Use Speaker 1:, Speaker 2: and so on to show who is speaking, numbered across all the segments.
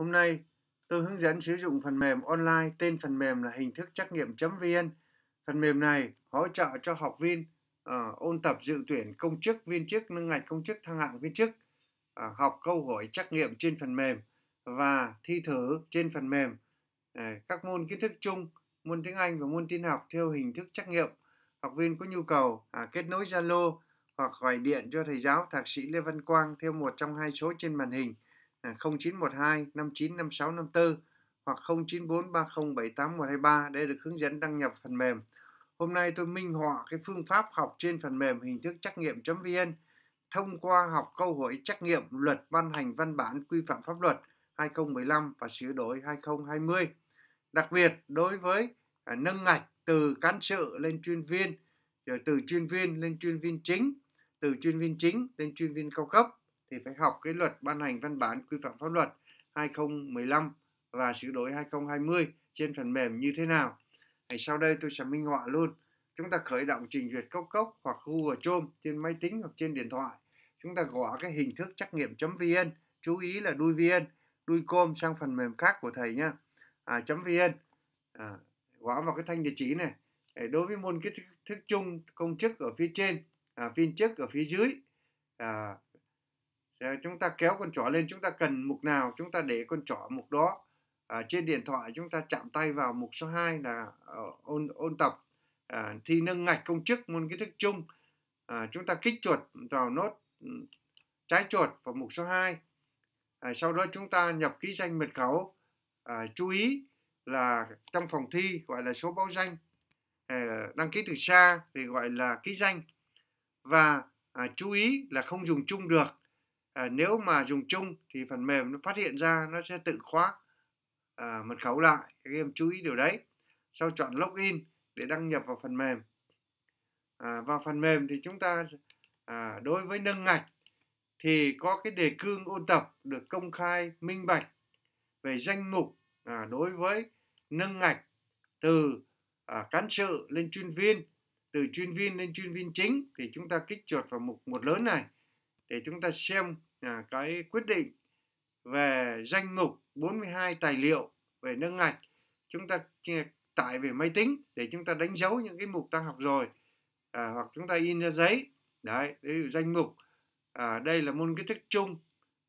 Speaker 1: Hôm nay, tôi hướng dẫn sử dụng phần mềm online tên phần mềm là hình thức trắc nghiệm.vn. Phần mềm này hỗ trợ cho học viên uh, ôn tập dự tuyển công chức, viên chức, nâng ngạch công chức, thăng hạng viên chức, uh, học câu hỏi trắc nghiệm trên phần mềm và thi thử trên phần mềm uh, các môn kiến thức chung, môn tiếng Anh và môn tin học theo hình thức trắc nghiệm. Học viên có nhu cầu à, kết nối Zalo hoặc gọi điện cho thầy giáo Thạc sĩ Lê Văn Quang theo một trong hai số trên màn hình. 0912 59 56 54 hoặc 094 30 78 123 để được hướng dẫn đăng nhập phần mềm. Hôm nay tôi minh họa cái phương pháp học trên phần mềm hình thức trắc nghiệm.vn thông qua học câu hỏi trắc nghiệm luật ban hành văn bản quy phạm pháp luật 2015 và sửa đổi 2020. Đặc biệt đối với à, nâng ngạch từ cán sự lên chuyên viên, rồi từ chuyên viên lên chuyên viên chính, từ chuyên viên chính lên chuyên viên cao cấp thì phải học cái luật ban hành văn bản quy phạm pháp luật 2015 và sửa đổi 2020 trên phần mềm như thế nào. Thì sau đây tôi sẽ minh họa luôn. Chúng ta khởi động trình duyệt cốc cốc hoặc Google Chrome trên máy tính hoặc trên điện thoại. Chúng ta gõ cái hình thức trắc nghiệm.vn, chú ý là đuôi vn, đuôi com sang phần mềm khác của thầy nhá. À, .vn. À, gõ vào cái thanh địa chỉ này. Để đối với môn kiến thức chung công chức ở phía trên, à, viên chức ở phía dưới. À, Ờ, chúng ta kéo con chó lên chúng ta cần mục nào chúng ta để con chó mục đó à, trên điện thoại chúng ta chạm tay vào mục số 2 là ờ, ôn ôn tập à, thi nâng ngạch công chức môn kiến thức chung à, chúng ta kích chuột vào nốt ừ, trái chuột vào mục số 2 à, sau đó chúng ta nhập ký danh mật khẩu à, chú ý là trong phòng thi gọi là số báo danh à, đăng ký từ xa thì gọi là ký danh và à, chú ý là không dùng chung được à, nếu mà dùng chung thì phần mềm nó phát hiện ra nó sẽ tự khóa à, mật khẩu lại các em chú ý điều đấy sau chọn login để đăng nhập vào phần mềm à, vào phần mềm thì chúng ta à, đối với nâng ngạch thì có cái đề cương ôn tập được công khai minh bạch về danh mục à, đối với nâng ngạch từ à, cán sự lên chuyên viên từ chuyên viên lên chuyên viên chính thì chúng ta kích chuột vào mục một lớn này để chúng ta xem à, cái quyết định về danh mục 42 tài liệu về nâng ngạch chúng ta tải về máy tính để chúng ta đánh dấu những cái mục ta học rồi à, hoặc chúng ta in ra giấy đấy, đấy danh mục à, đây là môn kiến thức chung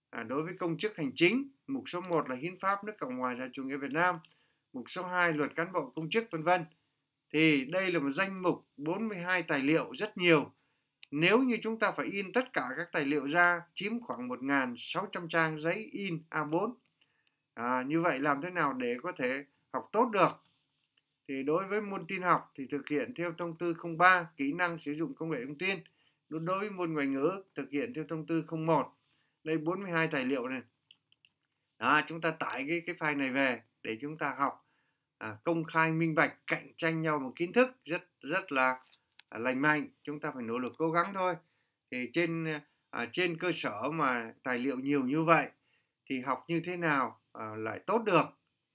Speaker 1: à, đối với công chức hành chính mục số 1 là hiến pháp nước cộng hòa xã chủ nghĩa việt nam mục số 2 luật cán bộ công chức vân vân thì đây là một danh mục 42 tài liệu rất nhiều nếu như chúng ta phải in tất cả các tài liệu ra chiếm khoảng 1.600 trang giấy in A4. À, như vậy làm thế nào để có thể học tốt được? Thì đối với môn tin học thì thực hiện theo thông tư 03 kỹ năng sử dụng công nghệ thông tin. Đối với môn ngoại ngữ thực hiện theo thông tư 01. Đây 42 tài liệu này. À, chúng ta tải cái cái file này về để chúng ta học à, công khai minh bạch cạnh tranh nhau một kiến thức rất rất là À, lành mạnh chúng ta phải nỗ lực cố gắng thôi thì trên à, trên cơ sở mà tài liệu nhiều như vậy thì học như thế nào à, lại tốt được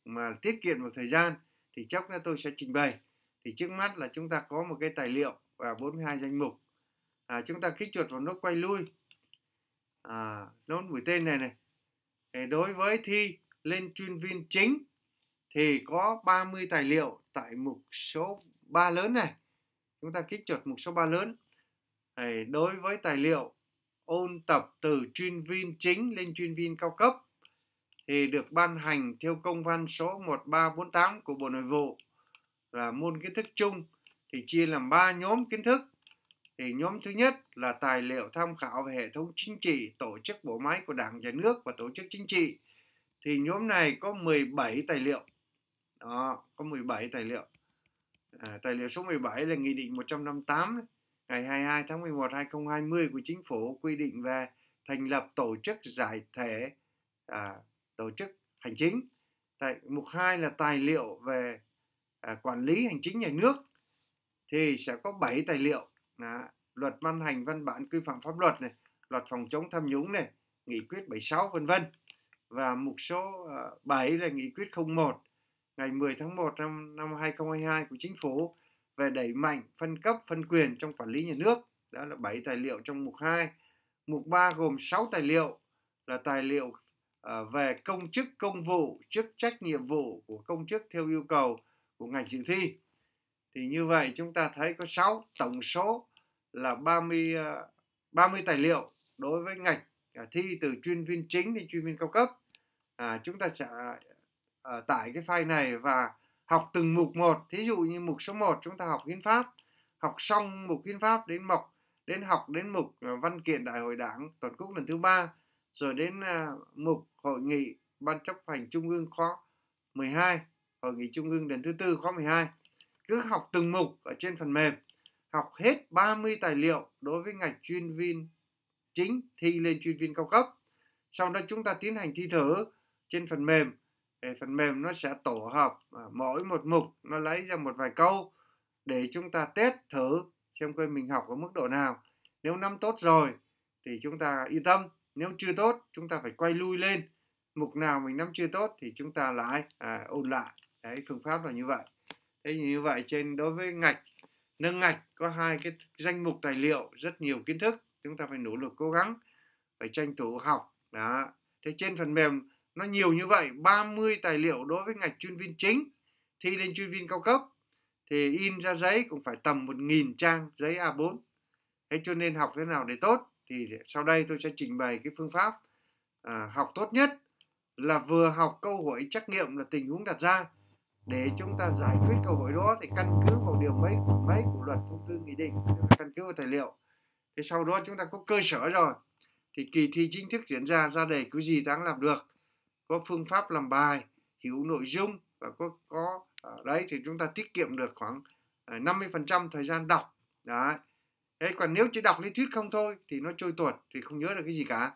Speaker 1: mà tiết kiệm một thời gian thì chắc là tôi sẽ trình bày thì trước mắt là chúng ta có một cái tài liệu và 42 danh mục à, chúng ta kích chuột vào nút quay lui à, nốt mũi tên này này thì đối với thi lên chuyên viên chính thì có 30 tài liệu tại mục số 3 lớn này chúng ta kích chuột mục số 3 lớn đối với tài liệu ôn tập từ chuyên viên chính lên chuyên viên cao cấp thì được ban hành theo công văn số 1348 của Bộ Nội vụ là môn kiến thức chung thì chia làm 3 nhóm kiến thức. Thì nhóm thứ nhất là tài liệu tham khảo về hệ thống chính trị, tổ chức bộ máy của Đảng nhà nước và tổ chức chính trị. Thì nhóm này có 17 tài liệu. Đó, có 17 tài liệu. À, tài liệu số 17 là Nghị định 158 ngày 22 tháng 11 2020 của Chính phủ quy định về thành lập tổ chức giải thể à, tổ chức hành chính. Tại mục 2 là tài liệu về à, quản lý hành chính nhà nước thì sẽ có 7 tài liệu à, luật ban hành văn bản quy phạm pháp luật này, luật phòng chống tham nhũng này, nghị quyết 76 vân vân. Và mục số à, 7 là nghị quyết 01 ngày 10 tháng 1 năm năm 2022 của chính phủ về đẩy mạnh phân cấp phân quyền trong quản lý nhà nước. Đó là 7 tài liệu trong mục 2. Mục 3 gồm 6 tài liệu là tài liệu ờ, về công chức công vụ, chức trách nhiệm vụ của công chức theo yêu cầu của ngành dự thi. Thì như vậy chúng ta thấy có 6 tổng số là 30 30 ờ, tài liệu đối với ngành à, thi từ chuyên viên chính đến chuyên viên cao cấp. À, chúng ta sẽ uh, tải cái file này và học từng mục một thí dụ như mục số 1 chúng ta học hiến pháp học xong mục hiến pháp đến mục đến học đến mục ờ, văn kiện đại hội đảng toàn quốc lần thứ ba rồi đến ờ, mục hội nghị ban chấp hành trung ương khóa 12 hội nghị trung ương lần thứ tư khóa 12 cứ học từng mục ở trên phần mềm học hết 30 tài liệu đối với ngạch chuyên viên chính thi lên chuyên viên cao cấp sau đó chúng ta tiến hành thi thử trên phần mềm thì phần mềm nó sẽ tổ hợp à, mỗi một mục nó lấy ra một vài câu để chúng ta test thử xem coi mình học ở mức độ nào nếu năm tốt rồi thì chúng ta yên tâm nếu chưa tốt chúng ta phải quay lui lên mục nào mình nắm chưa tốt thì chúng ta lại à, ôn lại đấy phương pháp là như vậy thế như vậy trên đối với ngạch nâng ngạch có hai cái danh mục tài liệu rất nhiều kiến thức chúng ta phải nỗ lực cố gắng phải tranh thủ học đó thế trên phần mềm nó nhiều như vậy 30 tài liệu đối với ngạch chuyên viên chính thi lên chuyên viên cao cấp thì in ra giấy cũng phải tầm 1.000 trang giấy A4 thế cho nên học thế nào để tốt thì sau đây tôi sẽ trình bày cái phương pháp à, học tốt nhất là vừa học câu hỏi trắc nghiệm là tình huống đặt ra để chúng ta giải quyết câu hỏi đó thì căn cứ vào điều mấy mấy của luật thông tư nghị định căn cứ vào tài liệu thế sau đó chúng ta có cơ sở rồi thì kỳ thi chính thức diễn ra ra đề cứ gì đáng làm được có phương pháp làm bài hiểu nội dung và có có ở à, đấy thì chúng ta tiết kiệm được khoảng 50% à, thời gian đọc đấy Thế còn nếu chỉ đọc lý thuyết không thôi thì nó trôi tuột thì không nhớ được cái gì cả.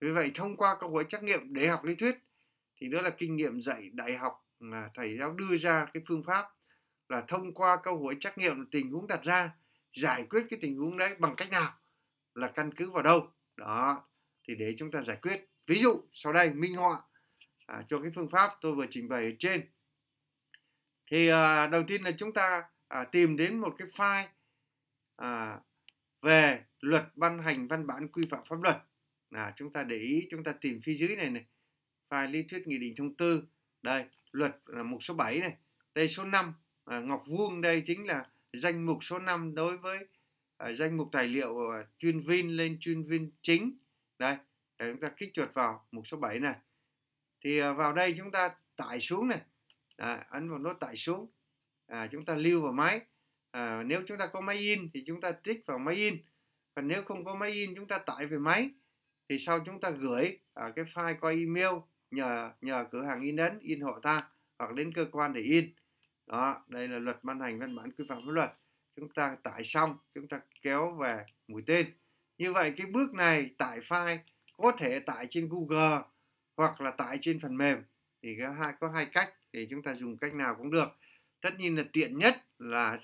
Speaker 1: Vì vậy thông qua các buổi trắc nghiệm để học lý thuyết thì đó là kinh nghiệm dạy đại học mà thầy giáo đưa ra cái phương pháp là thông qua câu hỏi trắc nghiệm tình huống đặt ra giải quyết cái tình huống đấy bằng cách nào là căn cứ vào đâu đó thì để chúng ta giải quyết ví dụ sau đây minh họa à, cho cái phương pháp tôi vừa trình bày ở trên thì à, đầu tiên là chúng ta à, tìm đến một cái file à, về luật ban hành văn bản quy phạm pháp luật là chúng ta để ý chúng ta tìm phía dưới này này file lý thuyết nghị định thông tư đây luật là mục số 7 này đây số 5 à, Ngọc Vuông đây chính là danh mục số 5 đối với à, danh mục tài liệu à, chuyên viên lên chuyên viên chính đây chúng ta kích chuột vào mục số 7 này thì à, vào đây chúng ta tải xuống này à, ấn vào nút tải xuống à, chúng ta lưu vào máy à, nếu chúng ta có máy in thì chúng ta tích vào máy in còn nếu không có máy in chúng ta tải về máy thì sau chúng ta gửi à, cái file qua email nhờ nhờ cửa hàng in ấn in hộ ta hoặc đến cơ quan để in đó đây là luật ban hành văn bản quy phạm pháp luật chúng ta tải xong chúng ta kéo về mũi tên như vậy cái bước này tải file có thể tải trên Google hoặc là tải trên phần mềm thì có hai có hai cách thì chúng ta dùng cách nào cũng được tất nhiên là tiện nhất là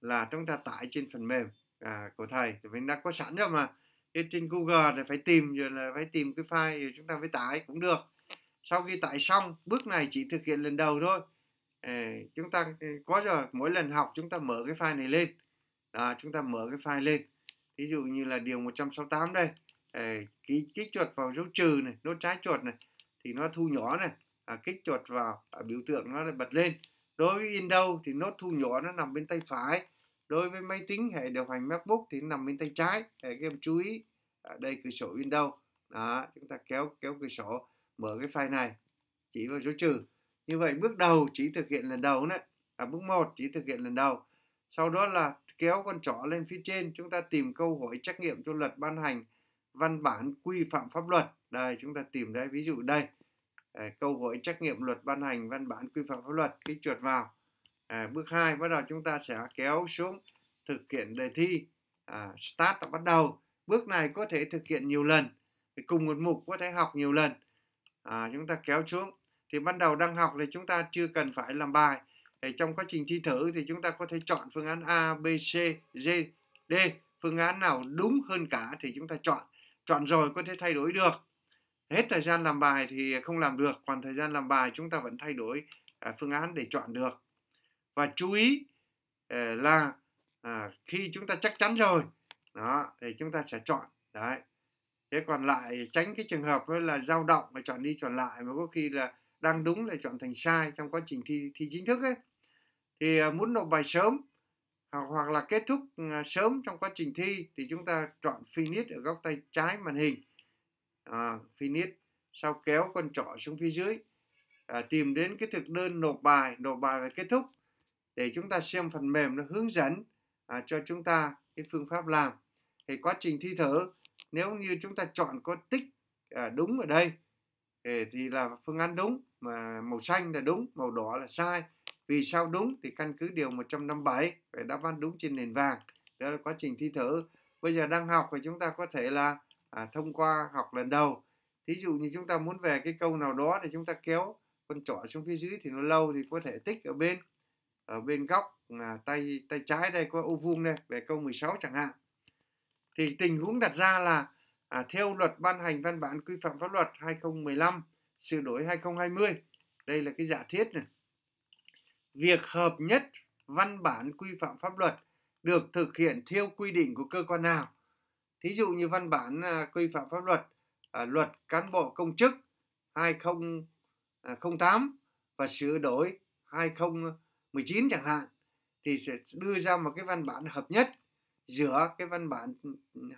Speaker 1: là chúng ta tải trên phần mềm à, của thầy thì mình đã có sẵn rồi mà trên trên Google thì phải tìm rồi là phải tìm cái file rồi chúng ta phải tải cũng được sau khi tải xong bước này chỉ thực hiện lần đầu thôi à, chúng ta có rồi mỗi lần học chúng ta mở cái file này lên à, chúng ta mở cái file lên ví dụ như là điều 168 đây à, ký kích chuột vào dấu trừ này nốt trái chuột này thì nó thu nhỏ này à, kích chuột vào à, biểu tượng nó bật lên đối với Windows thì nốt thu nhỏ nó nằm bên tay phải đối với máy tính hệ điều hành MacBook thì nằm bên tay trái để các em chú ý ở à, đây cửa sổ Windows đó chúng ta kéo kéo cửa sổ mở cái file này chỉ vào dấu trừ như vậy bước đầu chỉ thực hiện lần đầu đấy à, bước 1 chỉ thực hiện lần đầu sau đó là kéo con trỏ lên phía trên chúng ta tìm câu hỏi trách nhiệm cho luật ban hành văn bản quy phạm pháp luật đây chúng ta tìm ra ví dụ đây à, câu gọi trách nhiệm luật ban hành văn bản quy phạm pháp luật kích chuột vào à, bước 2 bắt đầu chúng ta sẽ kéo xuống thực hiện đề thi à, start là bắt đầu bước này có thể thực hiện nhiều lần cùng một mục có thể học nhiều lần à, chúng ta kéo xuống thì ban đầu đang học thì chúng ta chưa cần phải làm bài thì trong quá trình thi thử thì chúng ta có thể chọn phương án A, B, C, D, D phương án nào đúng hơn cả thì chúng ta chọn chọn rồi có thể thay đổi được hết thời gian làm bài thì không làm được còn thời gian làm bài chúng ta vẫn thay đổi à, phương án để chọn được và chú ý à, là à, khi chúng ta chắc chắn rồi đó thì chúng ta sẽ chọn đấy thế còn lại tránh cái trường hợp là dao động mà chọn đi chọn lại mà có khi là đang đúng lại chọn thành sai trong quá trình thi thi chính thức ấy thì muốn nộp bài sớm hoặc, hoặc là kết thúc sớm trong quá trình thi thì chúng ta chọn finish ở góc tay trái màn hình à, finish sau kéo con trỏ xuống phía dưới à, tìm đến cái thực đơn nộp bài nộp bài và kết thúc để chúng ta xem phần mềm nó hướng dẫn à, cho chúng ta cái phương pháp làm thì quá trình thi thử nếu như chúng ta chọn có tích à, đúng ở đây thì là phương án đúng mà màu xanh là đúng màu đỏ là sai vì sao đúng thì căn cứ điều 157 phải đáp án đúng trên nền vàng đó là quá trình thi thử bây giờ đang học thì chúng ta có thể là à, thông qua học lần đầu thí dụ như chúng ta muốn về cái câu nào đó thì chúng ta kéo con trỏ xuống phía dưới thì nó lâu thì có thể tích ở bên ở bên góc là tay tay trái đây có ô vuông đây về câu 16 chẳng hạn thì tình huống đặt ra là à, theo luật ban hành văn bản quy phạm pháp luật 2015 sửa đổi 2020 đây là cái giả thiết này việc hợp nhất văn bản quy phạm pháp luật được thực hiện theo quy định của cơ quan nào Thí dụ như văn bản à, quy phạm pháp luật à, luật cán bộ công chức 2008 à, và sửa đổi 2019 chẳng hạn thì sẽ đưa ra một cái văn bản hợp nhất giữa cái văn bản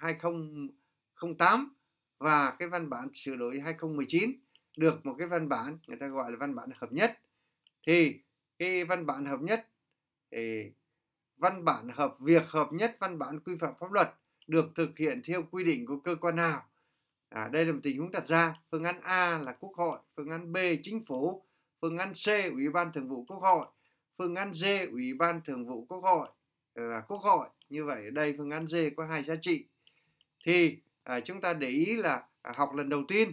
Speaker 1: 2008 và cái văn bản sửa đổi 2019 được một cái văn bản người ta gọi là văn bản hợp nhất thì cái văn bản hợp nhất thì văn bản hợp việc hợp nhất văn bản quy phạm pháp luật được thực hiện theo quy định của cơ quan nào à, đây là một tình huống đặt ra phương án A là quốc hội phương án B chính phủ phương án C ủy ban thường vụ quốc hội phương án D ủy ban thường vụ quốc hội và ờ, quốc hội như vậy ở đây phương án D có hai giá trị thì à, chúng ta để ý là à, học lần đầu tiên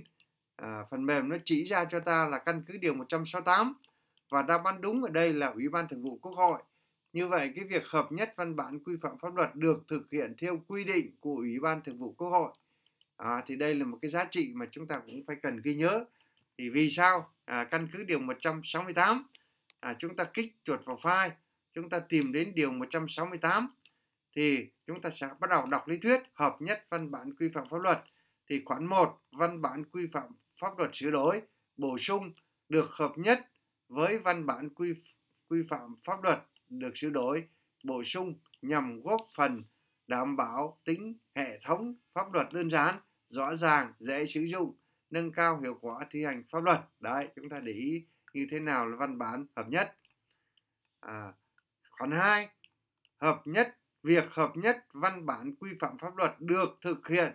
Speaker 1: à, phần mềm nó chỉ ra cho ta là căn cứ điều 168 và đáp án đúng ở đây là ủy ban thường vụ quốc hội như vậy, cái việc hợp nhất văn bản quy phạm pháp luật được thực hiện theo quy định của Ủy ban Thường vụ Quốc hội. À, thì đây là một cái giá trị mà chúng ta cũng phải cần ghi nhớ. Thì vì sao? À, căn cứ điều 168, à, chúng ta kích chuột vào file, chúng ta tìm đến điều 168, thì chúng ta sẽ bắt đầu đọc lý thuyết hợp nhất văn bản quy phạm pháp luật. Thì khoản 1, văn bản quy phạm pháp luật sửa đổi, bổ sung được hợp nhất với văn bản quy quy phạm pháp luật được sửa đổi, bổ sung nhằm góp phần đảm bảo tính hệ thống pháp luật đơn giản, rõ ràng, dễ sử dụng, nâng cao hiệu quả thi hành pháp luật. Đấy, chúng ta để ý như thế nào là văn bản hợp nhất. À, khoản 2. Hợp nhất, việc hợp nhất văn bản quy phạm pháp luật được thực hiện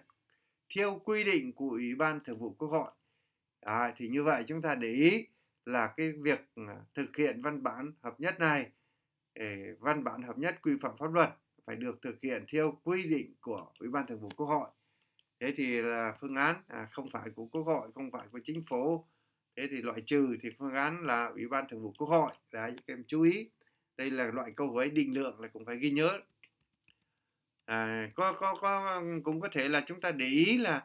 Speaker 1: theo quy định của Ủy ban Thường vụ Quốc hội. À, thì như vậy chúng ta để ý là cái việc à, thực hiện văn bản hợp nhất này văn bản hợp nhất quy phạm pháp luật phải được thực hiện theo quy định của Ủy ban Thường vụ Quốc hội. Thế thì là phương án à, không phải của Quốc hội, không phải của chính phủ. Thế thì loại trừ thì phương án là Ủy ban Thường vụ Quốc hội. Đấy, các em chú ý. Đây là loại câu hỏi định lượng là cũng phải ghi nhớ. À, có, có, có cũng có thể là chúng ta để ý là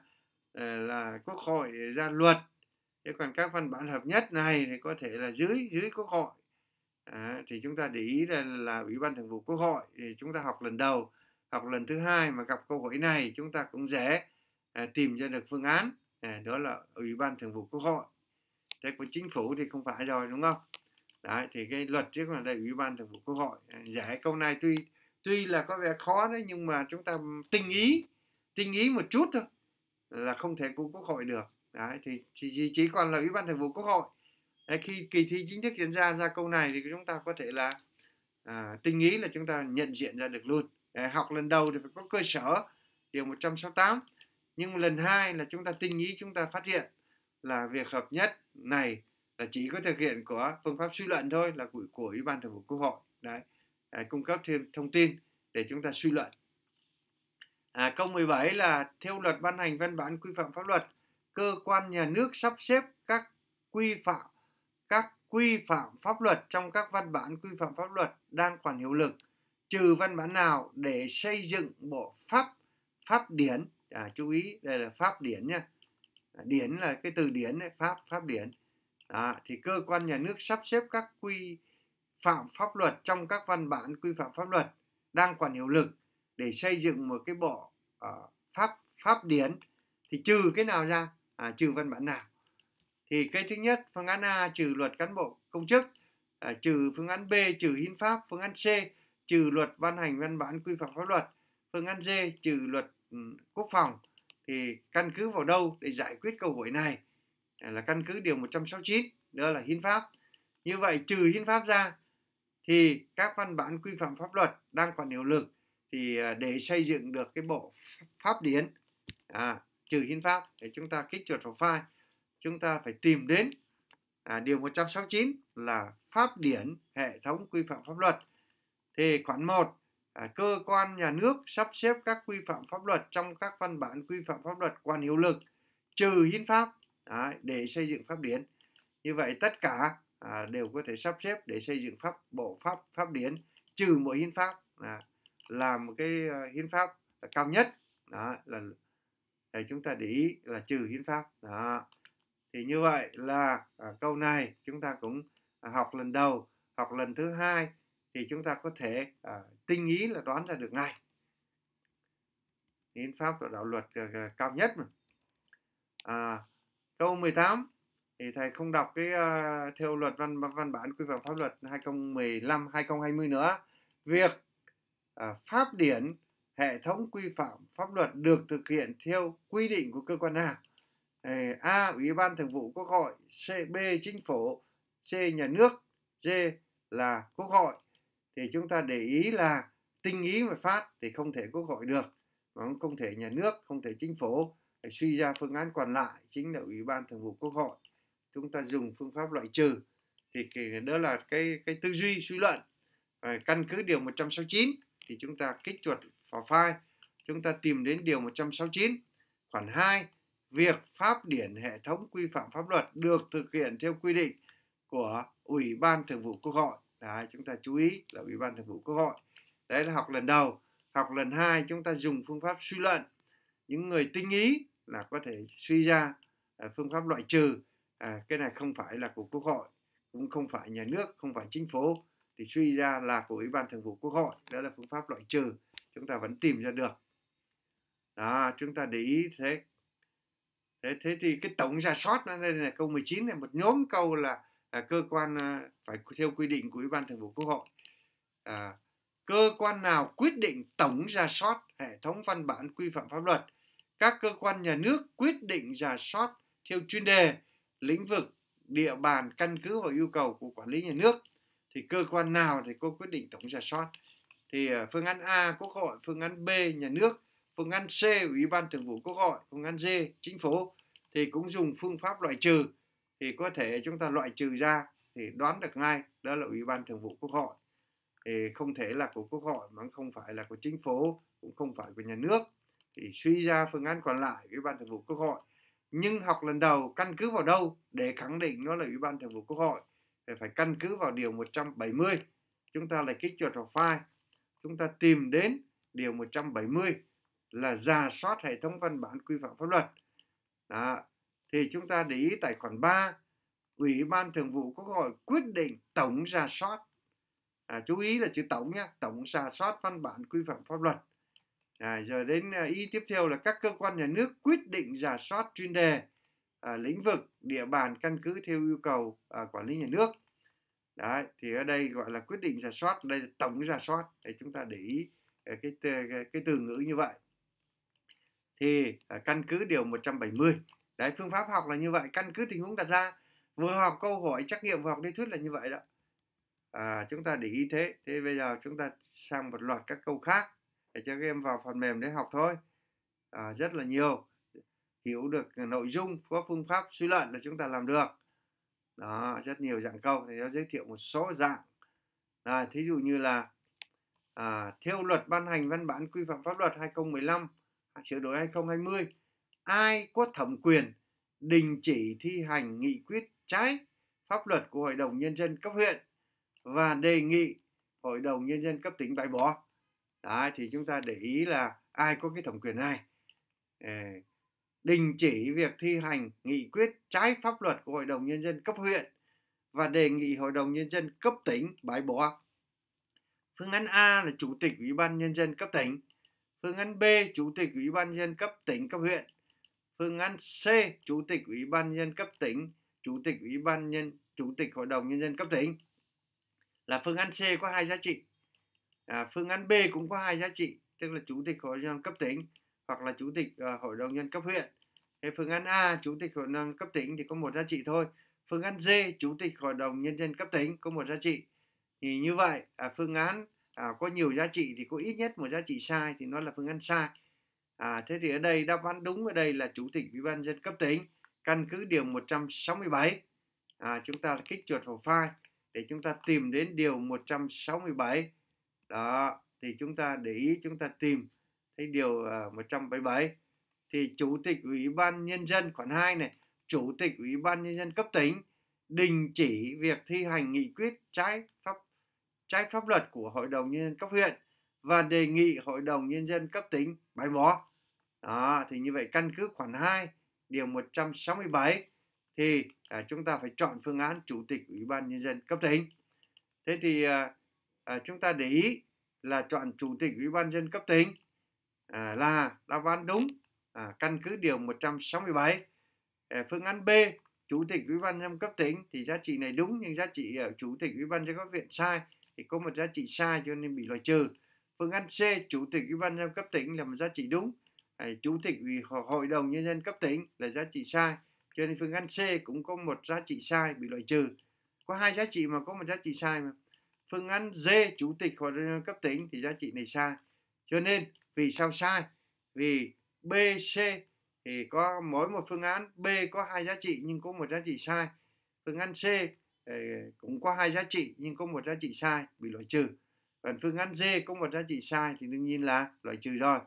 Speaker 1: à, là quốc hội ra luật thế còn các văn bản hợp nhất này thì có thể là dưới dưới quốc hội à, thì chúng ta để ý là, là ủy ban thường vụ quốc hội thì chúng ta học lần đầu học lần thứ hai mà gặp câu hỏi này chúng ta cũng dễ à, tìm ra được phương án à, đó là ủy ban thường vụ quốc hội thế của chính phủ thì không phải rồi đúng không đấy thì cái luật trước là đây ủy ban thường vụ quốc hội à, dễ câu này tuy tuy là có vẻ khó đấy nhưng mà chúng ta tinh ý tinh ý một chút thôi là không thể của quốc hội được đấy thì chỉ, chỉ còn là ủy ban thường vụ quốc hội khi kỳ thi chính thức diễn ra ra câu này thì chúng ta có thể là à, tinh ý là chúng ta nhận diện ra được luôn à, học lần đầu thì phải có cơ sở điều 168 nhưng lần hai là chúng ta tinh ý chúng ta phát hiện là việc hợp nhất này là chỉ có thực hiện của phương pháp suy luận thôi là của, của ủy ban thường vụ quốc hội đấy à, cung cấp thêm thông tin để chúng ta suy luận à, câu 17 là theo luật ban hành văn bản quy phạm pháp luật cơ quan nhà nước sắp xếp các quy phạm các quy phạm pháp luật trong các văn bản quy phạm pháp luật đang còn hiệu lực trừ văn bản nào để xây dựng bộ pháp pháp điển à, chú ý đây là pháp điển nha à, điển là cái từ điển đấy, pháp pháp điển à thì cơ quan nhà nước sắp xếp các quy phạm pháp luật trong các văn bản quy phạm pháp luật đang còn hiệu lực để xây dựng một cái bộ uh, pháp pháp điển thì trừ cái nào ra à, trừ văn bản nào thì cái thứ nhất phương án A trừ luật cán bộ công chức à, trừ phương án B trừ hiến pháp phương án C trừ luật ban hành văn bản quy phạm pháp luật phương án D trừ luật ừ, quốc phòng thì căn cứ vào đâu để giải quyết câu hỏi này à, là căn cứ điều 169 đó là hiến pháp như vậy trừ hiến pháp ra thì các văn bản quy phạm pháp luật đang còn hiệu lực thì à, để xây dựng được cái bộ pháp điển à, trừ hiến pháp để chúng ta kích chuột vào file chúng ta phải tìm đến à, điều 169 là pháp điển hệ thống quy phạm pháp luật. Thì khoản 1 à, cơ quan nhà nước sắp xếp các quy phạm pháp luật trong các văn bản quy phạm pháp luật còn hiệu lực trừ hiến pháp à, để xây dựng pháp điển. Như vậy tất cả à, đều có thể sắp xếp để xây dựng pháp bộ pháp pháp điển trừ mỗi hiến pháp à, là một cái à, hiến pháp cao nhất đó là để chúng ta để ý là trừ hiến pháp đó thì như vậy là à, câu này chúng ta cũng à, học lần đầu học lần thứ hai thì chúng ta có thể à, tinh ý là đoán ra được ngay hiến pháp và đạo luật à, cao nhất mà à, câu 18 thì thầy không đọc cái uh, theo luật văn văn bản quy phạm pháp luật 2015 2020 nữa việc uh, pháp điển hệ thống quy phạm pháp luật được thực hiện theo quy định của cơ quan nào A. Ủy ban thường vụ Quốc hội C. B. Chính phủ C. Nhà nước D. là Quốc hội thì chúng ta để ý là tinh ý mà phát thì không thể Quốc hội được mà cũng không thể nhà nước không thể chính phủ phải suy ra phương án còn lại chính là Ủy ban thường vụ Quốc hội chúng ta dùng phương pháp loại trừ thì đó là cái cái tư duy suy luận à, căn cứ điều 169 thì chúng ta kích chuột vào file chúng ta tìm đến điều 169 khoản 2 việc pháp điển hệ thống quy phạm pháp luật được thực hiện theo quy định của Ủy ban Thường vụ Quốc hội. Đấy, chúng ta chú ý là Ủy ban Thường vụ Quốc hội. Đấy là học lần đầu. Học lần hai chúng ta dùng phương pháp suy luận. Những người tinh ý là có thể suy ra à, phương pháp loại trừ. À, cái này không phải là của Quốc hội, cũng không phải nhà nước, không phải chính phủ. Thì suy ra là của Ủy ban Thường vụ Quốc hội. Đó là phương pháp loại trừ. Chúng ta vẫn tìm ra được. Đó, chúng ta để ý thế Đấy, thế thì cái tổng giả soát nó đây là câu 19 này một nhóm câu là, là cơ quan à, phải theo quy định của ủy ban thường vụ quốc hội à, cơ quan nào quyết định tổng giả soát hệ thống văn bản quy phạm pháp luật các cơ quan nhà nước quyết định giả soát theo chuyên đề lĩnh vực địa bàn căn cứ vào yêu cầu của quản lý nhà nước thì cơ quan nào thì có quyết định tổng giả soát thì à, phương án A quốc hội phương án B nhà nước Phương án C Ủy ban Thường vụ Quốc hội, phương án D Chính phủ thì cũng dùng phương pháp loại trừ thì có thể chúng ta loại trừ ra thì đoán được ngay đó là Ủy ban Thường vụ Quốc hội thì không thể là của Quốc hội mà không phải là của Chính phủ cũng không phải của nhà nước thì suy ra phương án còn lại Ủy ban Thường vụ Quốc hội nhưng học lần đầu căn cứ vào đâu để khẳng định nó là Ủy ban Thường vụ Quốc hội thì phải căn cứ vào điều 170 chúng ta lại kích chuột vào file chúng ta tìm đến điều 170 là giả soát hệ thống văn bản quy phạm pháp luật. Đó. Thì chúng ta để ý tại khoản 3, Ủy ban Thường vụ Quốc hội quyết định tổng giả soát. À, chú ý là chữ tổng nhé, tổng giả soát văn bản quy phạm pháp luật. À, rồi đến à, ý tiếp theo là các cơ quan nhà nước quyết định giả soát chuyên đề, à, lĩnh vực, địa bàn căn cứ theo yêu cầu à, quản lý nhà nước. Đấy, thì ở đây gọi là quyết định giả soát, đây là tổng giả soát. Để chúng ta để ý à, cái, cái, cái từ ngữ như vậy thì à, căn cứ điều 170 đấy phương pháp học là như vậy căn cứ tình huống đặt ra vừa học câu hỏi trắc nghiệm vừa học lý thuyết là như vậy đó à, chúng ta để ý thế thế bây giờ chúng ta sang một loạt các câu khác để cho các em vào phần mềm để học thôi à, rất là nhiều hiểu được nội dung có phương pháp suy luận là chúng ta làm được đó rất nhiều dạng câu thì nó giới thiệu một số dạng à, thí dụ như là à, theo luật ban hành văn bản quy phạm pháp luật 2015 sửa đổi 2020 ai có thẩm quyền đình chỉ thi hành nghị quyết trái pháp luật của Hội đồng Nhân dân cấp huyện và đề nghị Hội đồng Nhân dân cấp tỉnh bãi bỏ. Đấy, thì chúng ta để ý là ai có cái thẩm quyền này. Ờ, đình chỉ việc thi hành nghị quyết trái pháp luật của Hội đồng Nhân dân cấp huyện và đề nghị Hội đồng Nhân dân cấp tỉnh bãi bỏ. Phương án A là Chủ tịch Ủy ban Nhân dân cấp tỉnh. Phương án B, Chủ tịch Ủy ban nhân cấp tỉnh, cấp huyện. Phương án C, Chủ tịch Ủy ban nhân cấp tỉnh, Chủ tịch Ủy ban nhân, Chủ tịch Hội đồng nhân dân cấp tỉnh. Là phương án C có hai giá trị. À, phương án B cũng có hai giá trị, tức là Chủ tịch Hội đồng cấp tỉnh hoặc là Chủ tịch uh, Hội đồng nhân cấp huyện. Thế phương án A, Chủ tịch Hội đồng cấp tỉnh thì có một giá trị thôi. Phương án D, Chủ tịch Hội đồng nhân dân cấp tỉnh có một giá trị. Thì như vậy, à, phương án à, có nhiều giá trị thì có ít nhất một giá trị sai thì nó là phương án sai à, thế thì ở đây đáp án đúng ở đây là chủ tịch ủy ban dân cấp tỉnh căn cứ điều 167 à, chúng ta kích chuột vào file để chúng ta tìm đến điều 167 đó thì chúng ta để ý chúng ta tìm thấy điều uh, à, 177 thì chủ tịch ủy ban nhân dân khoản 2 này chủ tịch ủy ban nhân dân cấp tỉnh đình chỉ việc thi hành nghị quyết trái pháp trái pháp luật của Hội đồng Nhân dân cấp huyện và đề nghị Hội đồng Nhân dân cấp tỉnh bãi bỏ. Đó, thì như vậy căn cứ khoản 2 điều 167 thì à, chúng ta phải chọn phương án Chủ tịch Ủy ban Nhân dân cấp tỉnh. Thế thì à, à, chúng ta để ý là chọn Chủ tịch Ủy ban dân cấp tỉnh à, là đáp án đúng à, căn cứ điều 167. À, ờ, phương án B Chủ tịch Ủy ban dân cấp tỉnh thì giá trị này đúng nhưng giá trị ở ờ, Chủ tịch Ủy ban dân cấp huyện sai thì có một giá trị sai cho nên bị loại trừ phương án C chủ tịch ủy ban dân cấp tỉnh là một giá trị đúng ờ, chủ tịch ủy hội đồng nhân dân cấp tỉnh là giá trị sai cho nên phương án C cũng có một giá trị sai bị loại trừ có hai giá trị mà có một giá trị sai mà phương án D chủ tịch hội đồng cấp tỉnh thì giá trị này sai cho nên vì sao sai vì B C thì có mỗi một phương án B có hai giá trị nhưng có một giá trị sai phương án C cũng có hai giá trị nhưng có một giá trị sai bị loại trừ còn phương án D có một giá trị sai thì đương nhiên là loại trừ rồi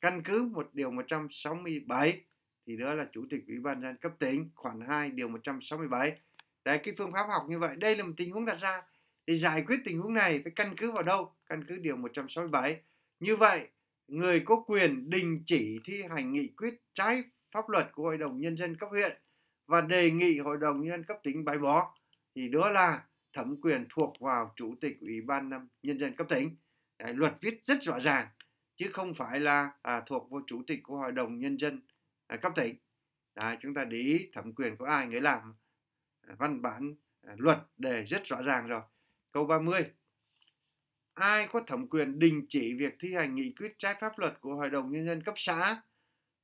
Speaker 1: căn cứ một điều 167 thì đó là chủ tịch ủy ban dân cấp tỉnh khoản 2 điều 167 đấy cái phương pháp học như vậy đây là một tình huống đặt ra để giải quyết tình huống này phải căn cứ vào đâu căn cứ điều 167 như vậy người có quyền đình chỉ thi hành nghị quyết trái pháp luật của hội đồng nhân dân cấp huyện và đề nghị hội đồng nhân cấp tỉnh bãi bỏ thì đó là thẩm quyền thuộc vào chủ tịch ủy ban nhân dân cấp tỉnh Đấy, luật viết rất rõ ràng chứ không phải là à, thuộc vào chủ tịch của hội đồng nhân dân à, cấp tỉnh Đấy, chúng ta để ý thẩm quyền của ai người làm à, văn bản à, luật đề rất rõ ràng rồi câu 30 ai có thẩm quyền đình chỉ việc thi hành nghị quyết trái pháp luật của hội đồng nhân dân cấp xã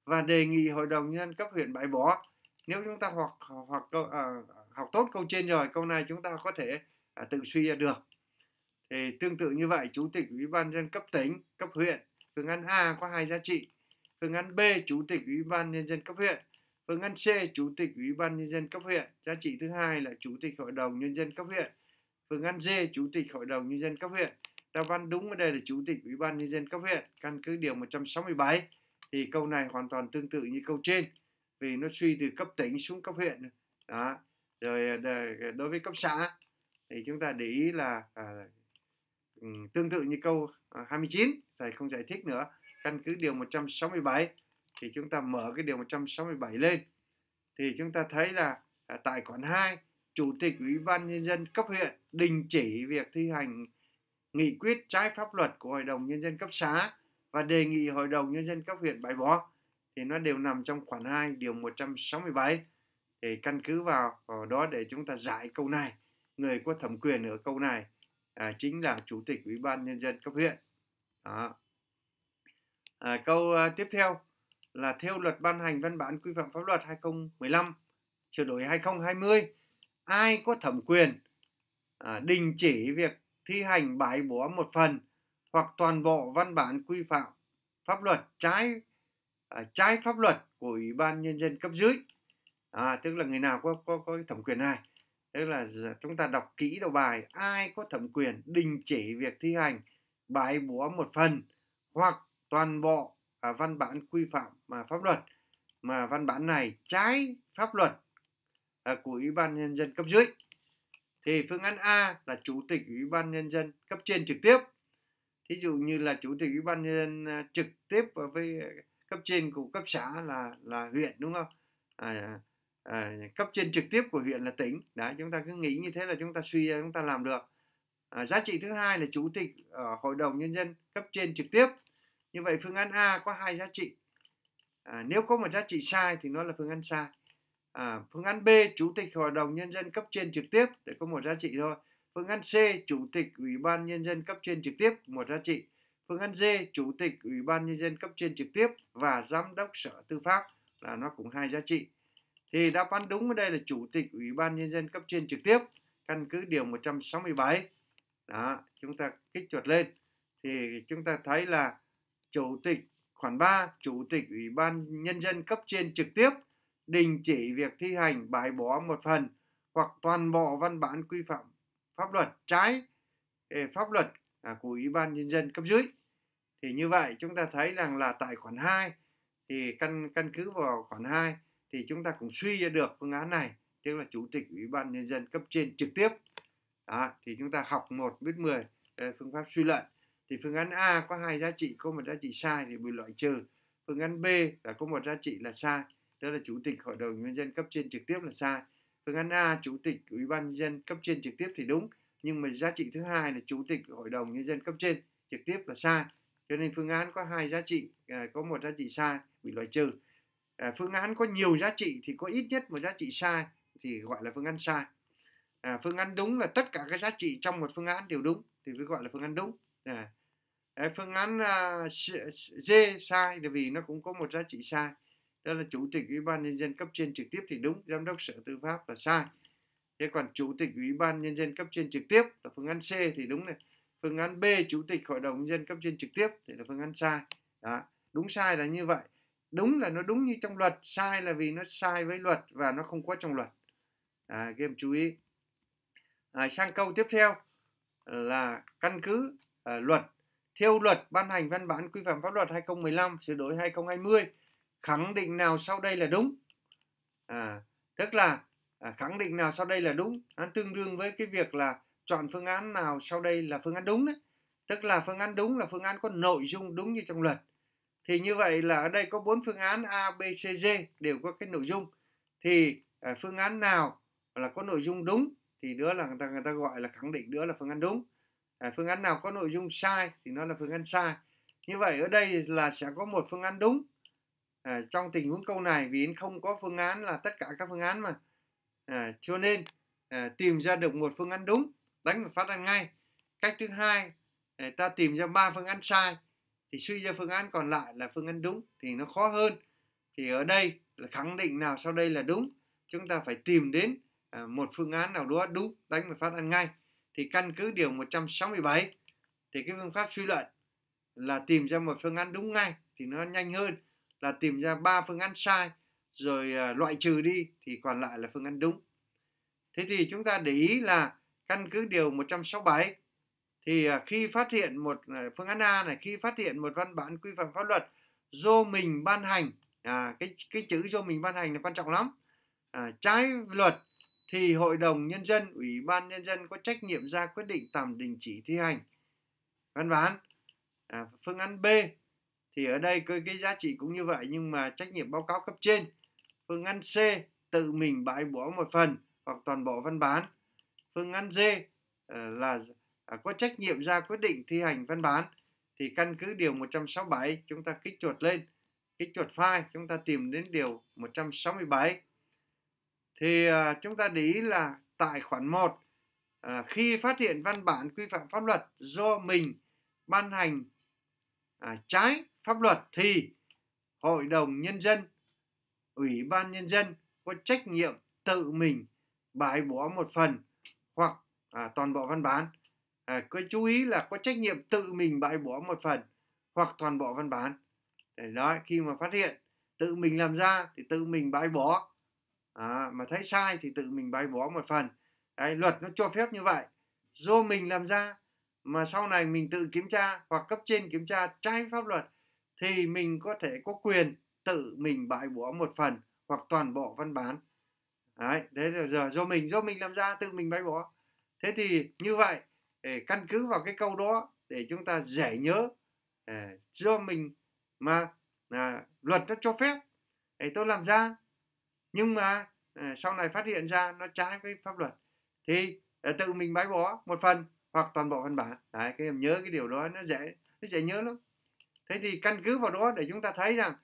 Speaker 1: và đề nghị hội đồng nhân dân cấp huyện bãi bỏ nếu chúng ta hoặc hoặc à, học tốt câu trên rồi câu này chúng ta có thể à, tự suy ra được thì tương tự như vậy chủ tịch ủy ban nhân cấp tỉnh cấp huyện phương án a có hai giá trị phương án b chủ tịch ủy ban nhân dân cấp huyện phương án c chủ tịch ủy ban nhân dân cấp huyện giá trị thứ hai là chủ tịch hội đồng nhân dân cấp huyện phương án d chủ tịch hội đồng nhân dân cấp huyện đáp án đúng ở đây là chủ tịch ủy ban nhân dân cấp huyện căn cứ điều 167 thì câu này hoàn toàn tương tự như câu trên vì nó suy từ cấp tỉnh xuống cấp huyện đó rồi ờ, ờ, đối với cấp xã thì chúng ta để ý là à, ừ, tương tự như câu 29 à, thầy không giải thích nữa căn cứ điều 167 thì chúng ta mở cái điều 167 lên thì chúng ta thấy là à, tại khoản 2 chủ tịch ủy ban nhân dân cấp huyện đình chỉ việc thi hành nghị quyết trái pháp luật của hội đồng nhân dân cấp xã và đề nghị hội đồng nhân dân cấp huyện bãi bỏ thì nó đều nằm trong khoản 2 điều 167 để căn cứ vào, ờ, đó để chúng ta giải câu này người có thẩm quyền ở câu này à, chính là chủ tịch ủy ban nhân dân cấp huyện đó. À, câu à, tiếp theo là theo luật ban hành văn bản quy phạm pháp luật 2015 sửa đổi 2020 ai có thẩm quyền à, đình chỉ việc thi hành bãi bỏ một phần hoặc toàn bộ văn bản quy phạm pháp luật trái à, trái pháp luật của ủy ban nhân dân cấp dưới à, tức là người nào có có có thẩm quyền ai tức là chúng ta đọc kỹ đầu bài ai có thẩm quyền đình chỉ việc thi hành bài bỏ một phần hoặc toàn bộ à, văn bản quy phạm mà pháp luật mà văn bản này trái pháp luật à, của ủy ban nhân dân cấp dưới thì phương án A là chủ tịch ủy ban nhân dân cấp trên trực tiếp thí dụ như là chủ tịch ủy ban nhân dân à, trực tiếp với cấp trên của cấp xã là là huyện đúng không à, à, cấp trên trực tiếp của huyện là tỉnh đấy chúng ta cứ nghĩ như thế là chúng ta suy ra chúng ta làm được à, giá trị thứ hai là chủ tịch ở ờ, hội đồng nhân dân cấp trên trực tiếp như vậy phương án a có hai giá trị à, nếu có một giá trị sai thì nó là phương án sai à, phương án b chủ tịch hội đồng nhân dân cấp trên trực tiếp để có một giá trị thôi phương án c chủ tịch ủy ban nhân dân cấp trên trực tiếp một giá trị phương án d chủ tịch ủy ban nhân dân cấp trên trực tiếp và giám đốc sở tư pháp là nó cũng hai giá trị thì đáp án đúng ở đây là chủ tịch ủy ban nhân dân cấp trên trực tiếp căn cứ điều 167 đó chúng ta kích chuột lên thì chúng ta thấy là chủ tịch khoản 3 chủ tịch ủy ban nhân dân cấp trên trực tiếp đình chỉ việc thi hành bãi bỏ một phần hoặc toàn bộ văn bản quy phạm pháp luật trái ờ, pháp luật à, của ủy ban nhân dân cấp dưới thì như vậy chúng ta thấy rằng là tại khoản 2 thì căn căn cứ vào khoản 2 thì chúng ta cũng suy ra được phương án này tức là chủ tịch ủy ban nhân dân cấp trên trực tiếp đó, thì chúng ta học một biết 10 ờ, phương pháp suy luận thì phương án A có hai giá trị có một giá trị sai thì bị loại trừ phương án B là có một giá trị là sai đó là chủ tịch hội đồng nhân dân cấp trên trực tiếp là sai phương án A chủ tịch ủy ban nhân dân cấp trên trực tiếp thì đúng nhưng mà giá trị thứ hai là chủ tịch hội đồng nhân dân cấp trên trực tiếp là sai cho nên phương án có hai giá trị ờ, có một giá trị sai bị loại trừ À, phương án có nhiều giá trị thì có ít nhất một giá trị sai thì gọi là phương án sai à, phương án đúng là tất cả các giá trị trong một phương án đều đúng thì mới gọi là phương án đúng à, à phương án à, d sai là vì nó cũng có một giá trị sai đó là chủ tịch ủy ban nhân dân cấp trên trực tiếp thì đúng giám đốc sở tư pháp là sai thế còn chủ tịch ủy ban nhân dân cấp trên trực tiếp là phương án c thì đúng này phương án b chủ tịch hội đồng nhân dân cấp trên trực tiếp thì là phương án sai đó. đúng sai là như vậy đúng là nó đúng như trong luật sai là vì nó sai với luật và nó không có trong luật à, các chú ý à, sang câu tiếp theo là căn cứ à, luật theo luật ban hành văn bản quy phạm pháp luật 2015 sửa đổi 2020 khẳng định nào sau đây là đúng à, tức là à, khẳng định nào sau đây là đúng nó tương đương với cái việc là chọn phương án nào sau đây là phương án đúng đấy tức là phương án đúng là phương án có nội dung đúng như trong luật thì như vậy là ở đây có bốn phương án A, B, C, D đều có cái nội dung thì phương án nào là có nội dung đúng thì đứa là người ta người ta gọi là khẳng định đứa là phương án đúng phương án nào có nội dung sai thì nó là phương án sai như vậy ở đây là sẽ có một phương án đúng à, trong tình huống câu này vì không có phương án là tất cả các phương án mà à, cho nên à, tìm ra được một phương án đúng đánh và phát ra ngay cách thứ hai à, ta tìm ra ba phương án sai thì suy ra phương án còn lại là phương án đúng thì nó khó hơn thì ở đây là khẳng định nào sau đây là đúng chúng ta phải tìm đến à, một phương án nào đó đúng đánh và phát ăn ngay thì căn cứ điều 167 thì cái phương pháp suy luận là tìm ra một phương án đúng ngay thì nó nhanh hơn là tìm ra ba phương án sai rồi à, loại trừ đi thì còn lại là phương án đúng thế thì chúng ta để ý là căn cứ điều 167 thì à, khi phát hiện một à, phương án A này khi phát hiện một văn bản quy phạm pháp luật do mình ban hành à, cái cái chữ do mình ban hành là quan trọng lắm à, trái luật thì hội đồng nhân dân ủy ban nhân dân có trách nhiệm ra quyết định tạm đình chỉ thi hành văn bản à, phương án B thì ở đây cái, cái giá trị cũng như vậy nhưng mà trách nhiệm báo cáo cấp trên phương án C tự mình bãi bỏ một phần hoặc toàn bộ văn bản phương án D ờ, là À, có trách nhiệm ra quyết định thi hành văn bản thì căn cứ điều 167 chúng ta kích chuột lên kích chuột file chúng ta tìm đến điều 167 thì à, chúng ta để ý là tại khoản 1 à, khi phát hiện văn bản quy phạm pháp luật do mình ban hành trái pháp luật thì hội đồng nhân dân ủy ban nhân dân có trách nhiệm tự mình bãi bỏ một phần hoặc toàn bộ văn bản à, có chú ý là có trách nhiệm tự mình bãi bỏ một phần hoặc toàn bộ văn bản để đó khi mà phát hiện tự mình làm ra thì tự mình bãi bỏ à, mà thấy sai thì tự mình bãi bỏ một phần Đấy, luật nó cho phép như vậy do mình làm ra mà sau này mình tự kiểm tra hoặc cấp trên kiểm tra trái pháp luật thì mình có thể có quyền tự mình bãi bỏ một phần hoặc toàn bộ văn bản Đấy, thế là giờ do mình do mình làm ra tự mình bãi bỏ thế thì như vậy căn cứ vào cái câu đó để chúng ta dễ nhớ do à, mình mà à, luật nó cho phép thì tôi làm ra nhưng mà à, sau này phát hiện ra nó trái với pháp luật thì à, tự mình bãi bỏ một phần hoặc toàn bộ văn bản đấy các em nhớ cái điều đó nó dễ nó dễ nhớ lắm thế thì căn cứ vào đó để chúng ta thấy rằng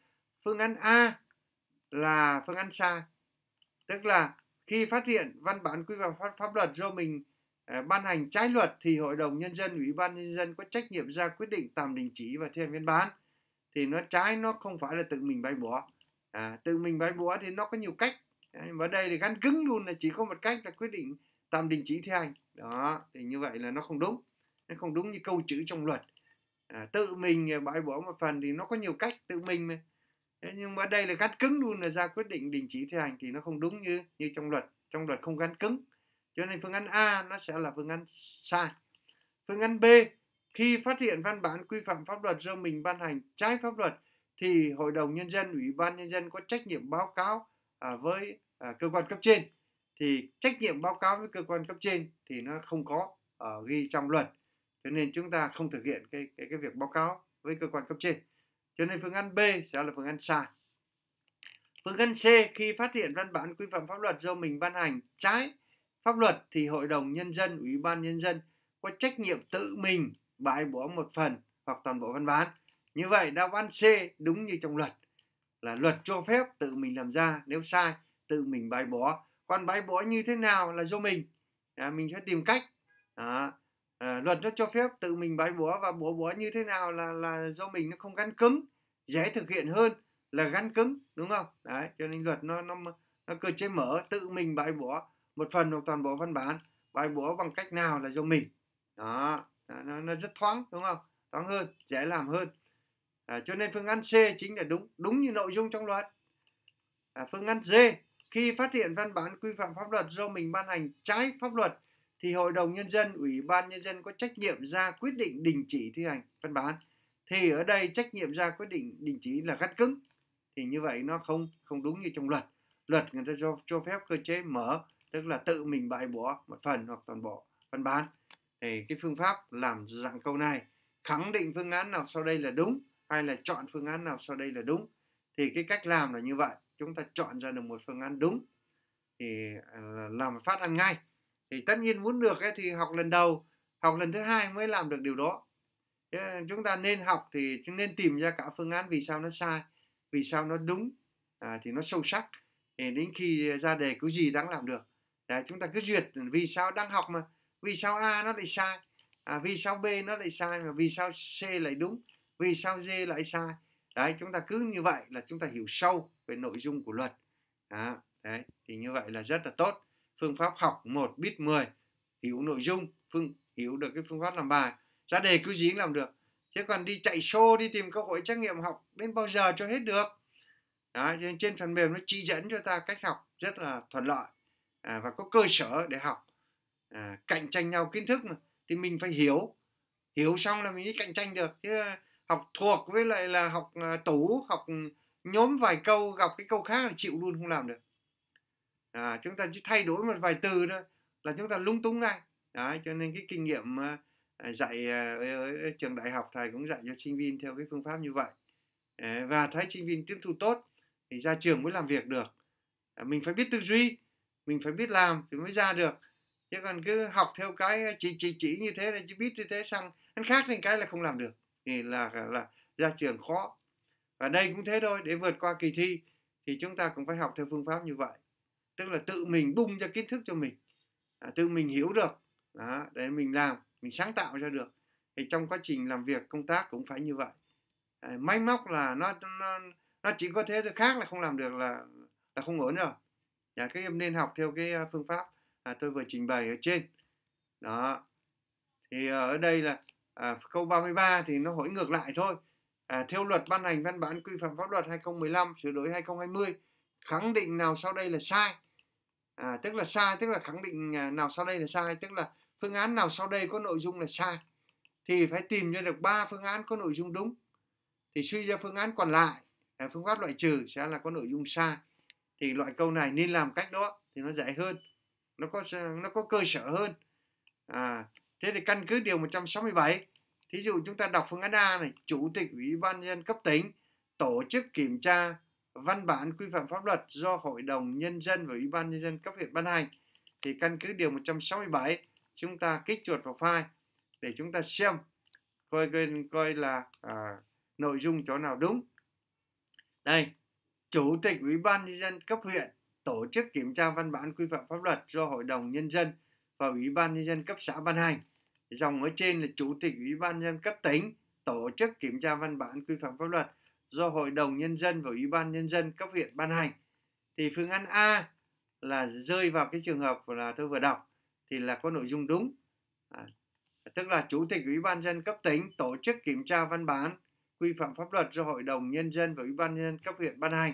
Speaker 1: phương án A là phương án sai tức là khi phát hiện văn bản quy phạm pháp luật do mình Ờ, ban hành trái luật thì hội đồng nhân dân ủy ban nhân dân có trách nhiệm ra quyết định tạm đình chỉ và thi hành biên bản thì nó trái nó không phải là tự mình bãi bỏ à, tự mình bãi bỏ thì nó có nhiều cách và đây thì gắn cứng luôn là chỉ có một cách là quyết định tạm đình chỉ thi hành đó thì như vậy là nó không đúng nó không đúng như câu chữ trong luật à, tự mình bãi bỏ một phần thì nó có nhiều cách tự mình mà Thế nhưng mà đây là gắn cứng luôn là ra quyết định đình chỉ thi hành thì nó không đúng như như trong luật trong luật không gắn cứng cho nên phương án A nó sẽ là phương án sai phương án B khi phát hiện văn bản quy phạm pháp luật do mình ban hành trái pháp luật thì hội đồng nhân dân ủy ban nhân dân có trách nhiệm báo cáo à, với à, cơ quan cấp trên thì trách nhiệm báo cáo với cơ quan cấp trên thì nó không có ở à, ghi trong luật cho nên chúng ta không thực hiện cái cái cái việc báo cáo với cơ quan cấp trên cho nên phương án B sẽ là phương án sai phương án C khi phát hiện văn bản quy phạm pháp luật do mình ban hành trái pháp luật thì hội đồng nhân dân ủy ban nhân dân có trách nhiệm tự mình bãi bỏ một phần hoặc toàn bộ văn bản như vậy đáp án C đúng như trong luật là luật cho phép tự mình làm ra nếu sai tự mình bãi bỏ còn bãi bỏ như thế nào là do mình à, mình sẽ tìm cách à, à, luật nó cho phép tự mình bãi bỏ và bỏ bỏ như thế nào là là do mình nó không gắn cứng dễ thực hiện hơn là gắn cứng đúng không đấy cho nên luật nó nó nó cơ chế mở tự mình bãi bỏ một phần hoặc toàn bộ văn bản bài búa bằng cách nào là do mình đó nó, nó rất thoáng đúng không thoáng hơn dễ làm hơn à, cho nên phương án C chính là đúng đúng như nội dung trong luật à, phương án D khi phát hiện văn bản quy phạm pháp luật do mình ban hành trái pháp luật thì hội đồng nhân dân ủy ban nhân dân có trách nhiệm ra quyết định đình chỉ thi hành văn bản thì ở đây trách nhiệm ra quyết định đình chỉ là gắt cứng thì như vậy nó không không đúng như trong luật luật người ta cho cho phép cơ chế mở tức là tự mình bãi bỏ một phần hoặc toàn bộ văn bản thì cái phương pháp làm dạng câu này khẳng định phương án nào sau đây là đúng hay là chọn phương án nào sau đây là đúng thì cái cách làm là như vậy chúng ta chọn ra được một phương án đúng thì à, làm phát ăn ngay thì tất nhiên muốn được ấy, thì học lần đầu học lần thứ hai mới làm được điều đó chúng ta nên học thì nên tìm ra cả phương án vì sao nó sai vì sao nó đúng à, thì nó sâu sắc thì đến khi ra đề cứ gì đáng làm được Đấy, chúng ta cứ duyệt vì sao đang học mà vì sao A nó lại sai à, vì sao B nó lại sai mà vì sao C lại đúng vì sao D lại sai đấy chúng ta cứ như vậy là chúng ta hiểu sâu về nội dung của luật đó, đấy thì như vậy là rất là tốt phương pháp học một biết 10 hiểu nội dung phương hiểu được cái phương pháp làm bài ra đề cứ dính làm được chứ còn đi chạy xô đi tìm cơ hội trắc nghiệm học đến bao giờ cho hết được đó, trên phần mềm nó chỉ dẫn cho ta cách học rất là thuận lợi à, và có cơ sở để học à, cạnh tranh nhau kiến thức mà thì mình phải hiểu hiểu xong là mình mới cạnh tranh được chứ à, học thuộc với lại là học à, tủ học nhóm vài câu gặp cái câu khác là chịu luôn không làm được à, chúng ta chỉ thay đổi một vài từ thôi là chúng ta lung túng ngay Đấy, cho nên cái kinh nghiệm à, dạy à, ở, ở trường đại học thầy cũng dạy cho sinh viên theo cái phương pháp như vậy và thấy sinh viên tiếp thu tốt thì ra trường mới làm việc được mình phải biết tư duy mình phải biết làm thì mới ra được chứ còn cứ học theo cái ờ, chỉ chỉ chỉ như thế là chỉ biết như thế xong ăn khác lên cái là không làm được thì là là ra trường khó và đây cũng thế thôi để vượt qua kỳ thi thì chúng ta cũng phải học theo phương pháp như vậy tức là tự mình bung ra kiến thức cho mình à, tự mình hiểu được đó, để mình làm mình sáng tạo ra được thì trong quá trình làm việc công tác cũng phải như vậy à, máy móc là nó nó nó chỉ có thế thôi khác là không làm được là là không ổn rồi nhà các em nên học theo cái à, phương pháp à, tôi vừa trình bày ở trên đó thì à, ở đây là à, câu 33 thì nó hỏi ngược lại thôi à, theo luật ban hành văn bản quy phạm pháp luật 2015 sửa đổi 2020 khẳng định nào sau đây là sai à, tức là sai tức là khẳng định à, nào sau đây là sai tức là phương án nào sau đây có nội dung là sai thì phải tìm ra được ba phương án có nội dung đúng thì suy ra phương án còn lại phương pháp loại trừ sẽ là có nội dung sai thì loại câu này nên làm cách đó thì nó dễ hơn nó có nó có cơ sở hơn à thế thì căn cứ điều 167 thí dụ chúng ta đọc phương án A này chủ tịch ủy ban nhân cấp tỉnh tổ chức kiểm tra văn bản quy phạm pháp luật do hội đồng nhân dân và ủy ban nhân dân cấp huyện ban hành thì căn cứ điều 167 chúng ta kích chuột vào file để chúng ta xem coi coi, coi là à, nội dung chỗ nào đúng đây Chủ tịch Ủy ban Nhân dân cấp huyện tổ chức kiểm tra văn bản quy phạm pháp luật do Hội đồng Nhân dân và Ủy ban Nhân dân cấp xã ban hành. Dòng ở trên là Chủ tịch Ủy ban Nhân dân cấp tỉnh tổ chức kiểm tra văn bản quy phạm pháp luật do Hội đồng Nhân dân và Ủy ban Nhân dân cấp huyện ban hành. Thì phương án A là rơi vào cái trường hợp là tôi vừa đọc thì là có nội dung đúng. À, tức là Chủ tịch Ủy ban dân cấp tỉnh tổ chức kiểm tra văn bản quy phạm pháp luật do Hội đồng Nhân dân và Ủy ban Nhân dân cấp huyện ban hành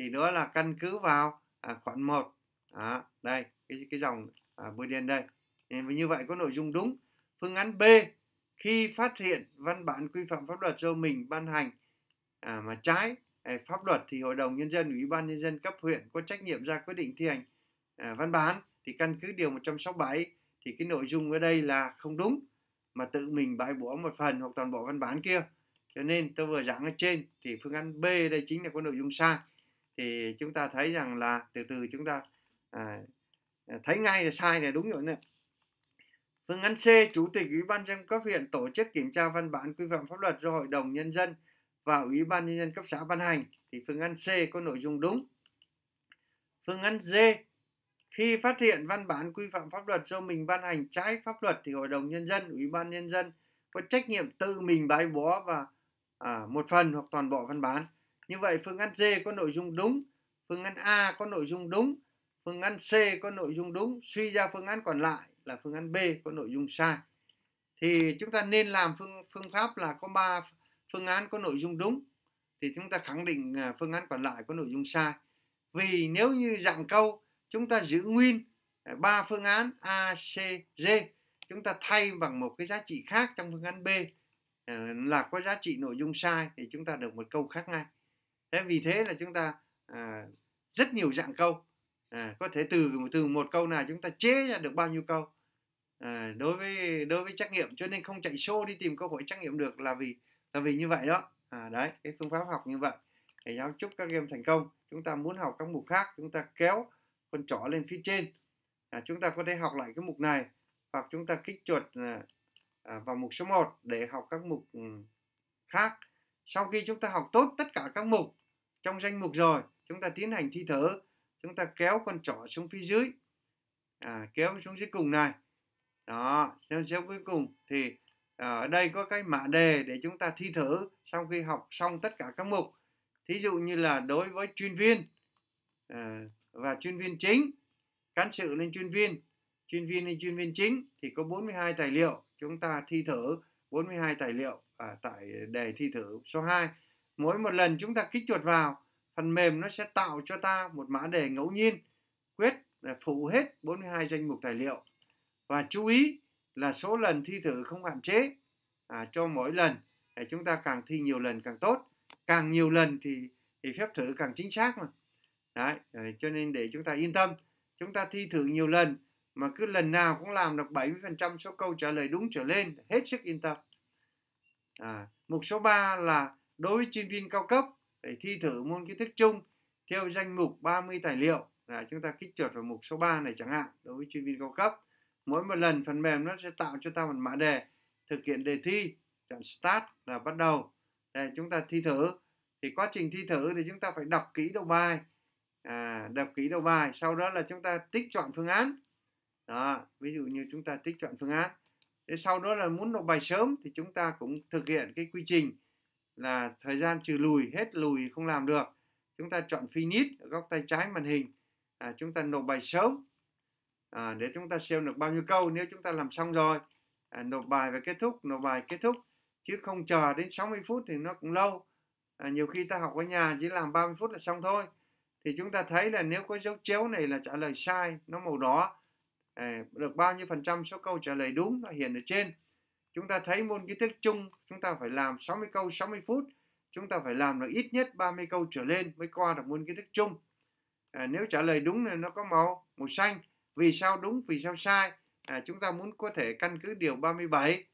Speaker 1: thì đó là căn cứ vào à, khoản 1 à, đây cái cái dòng à, bôi đen đây nên như vậy có nội dung đúng phương án B khi phát hiện văn bản quy phạm pháp luật do mình ban hành à, mà trái à, pháp luật thì hội đồng nhân dân ủy ban nhân dân cấp huyện có trách nhiệm ra quyết định thi hành à, văn bản thì căn cứ điều 167 thì cái nội dung ở đây là không đúng mà tự mình bãi bỏ một phần hoặc toàn bộ văn bản kia cho nên tôi vừa giảng ở trên thì phương án B đây chính là có nội dung sai thì chúng ta thấy rằng là từ từ chúng ta à, à thấy ngay là sai này đúng rồi này phương án C chủ tịch ủy ban dân cấp huyện tổ chức kiểm tra văn bản quy phạm pháp luật do hội đồng nhân dân và ủy ban nhân dân cấp xã ban hành thì phương án C có nội dung đúng phương án D khi phát hiện văn bản quy phạm pháp luật do mình ban hành trái pháp luật thì hội đồng nhân dân ủy ban nhân dân có trách nhiệm tự mình bãi bỏ và à, một phần hoặc toàn bộ văn bản như vậy phương án D có nội dung đúng, phương án A có nội dung đúng, phương án C có nội dung đúng, suy ra phương án còn lại là phương án B có nội dung sai. Thì chúng ta nên làm phương phương pháp là có 3 phương án có nội dung đúng thì chúng ta khẳng định à, phương án còn lại có nội dung sai. Vì nếu như dạng câu chúng ta giữ nguyên à, ba phương án A, C, D chúng ta thay bằng một cái giá trị khác trong phương án B à, là có giá trị nội dung sai thì chúng ta được một câu khác ngay thế vì thế là chúng ta à, rất nhiều dạng câu à, có thể từ từ một câu nào chúng ta chế ra được bao nhiêu câu à, đối với đối với trắc nghiệm cho nên không chạy xô đi tìm cơ hội trắc nghiệm được là vì là vì như vậy đó à, đấy cái phương pháp học như vậy thầy giáo chúc các em thành công chúng ta muốn học các mục khác chúng ta kéo con trỏ lên phía trên à, chúng ta có thể học lại cái mục này hoặc chúng ta kích chuột à, à vào mục số 1 để học các mục ừ, khác sau khi chúng ta học tốt tất cả các mục trong danh mục rồi chúng ta tiến hành thi thở chúng ta kéo con trỏ xuống phía dưới à, kéo xuống dưới cùng này đó xem xem cuối cùng thì à, ở đây có cái mã đề để chúng ta thi thử sau khi học xong tất cả các mục thí dụ như là đối với chuyên viên à, và chuyên viên chính cán sự lên chuyên viên chuyên viên lên chuyên viên chính thì có 42 tài liệu chúng ta thi thử 42 tài liệu à, tại đề thi thử số 2 mỗi một lần chúng ta kích chuột vào phần mềm nó sẽ tạo cho ta một mã đề ngẫu nhiên quyết để phụ hết 42 danh mục tài liệu và chú ý là số lần thi thử không hạn chế à, cho mỗi lần để chúng ta càng thi nhiều lần càng tốt càng nhiều lần thì, thì phép thử càng chính xác mà đấy cho nên để chúng ta yên tâm chúng ta thi thử nhiều lần mà cứ lần nào cũng làm được 70% số câu trả lời đúng trở lên hết sức yên tâm à, mục số 3 là đối với chuyên viên cao cấp để thi thử môn kiến thức chung theo danh mục 30 tài liệu là chúng ta kích chuột vào mục số 3 này chẳng hạn đối với chuyên viên cao cấp mỗi một lần phần mềm nó sẽ tạo cho ta một mã đề thực hiện đề thi chọn start là bắt đầu để chúng ta thi thử thì quá trình thi thử thì chúng ta phải đọc kỹ đầu bài à, đọc kỹ đầu bài sau đó là chúng ta tích chọn phương án đó ví dụ như chúng ta tích chọn phương án Thế sau đó là muốn đọc bài sớm thì chúng ta cũng thực hiện cái quy trình là thời gian trừ lùi hết lùi không làm được chúng ta chọn finish ở góc tay trái màn hình à, chúng ta nộp bài sớm à, để chúng ta xem được bao nhiêu câu nếu chúng ta làm xong rồi à, nộp bài và kết thúc nộp bài kết thúc chứ không chờ đến 60 phút thì nó cũng lâu à, nhiều khi ta học ở nhà chỉ làm 30 phút là xong thôi thì chúng ta thấy là nếu có dấu chéo này là trả lời sai nó màu đỏ à, được bao nhiêu phần trăm số câu trả lời đúng nó hiện ở trên Chúng ta thấy môn kiến thức chung chúng ta phải làm 60 câu 60 phút. Chúng ta phải làm được ít nhất 30 câu trở lên mới qua được môn kiến thức chung. À, nếu trả lời đúng thì nó có màu màu xanh. Vì sao đúng, vì sao sai? À, chúng ta muốn có thể căn cứ điều 37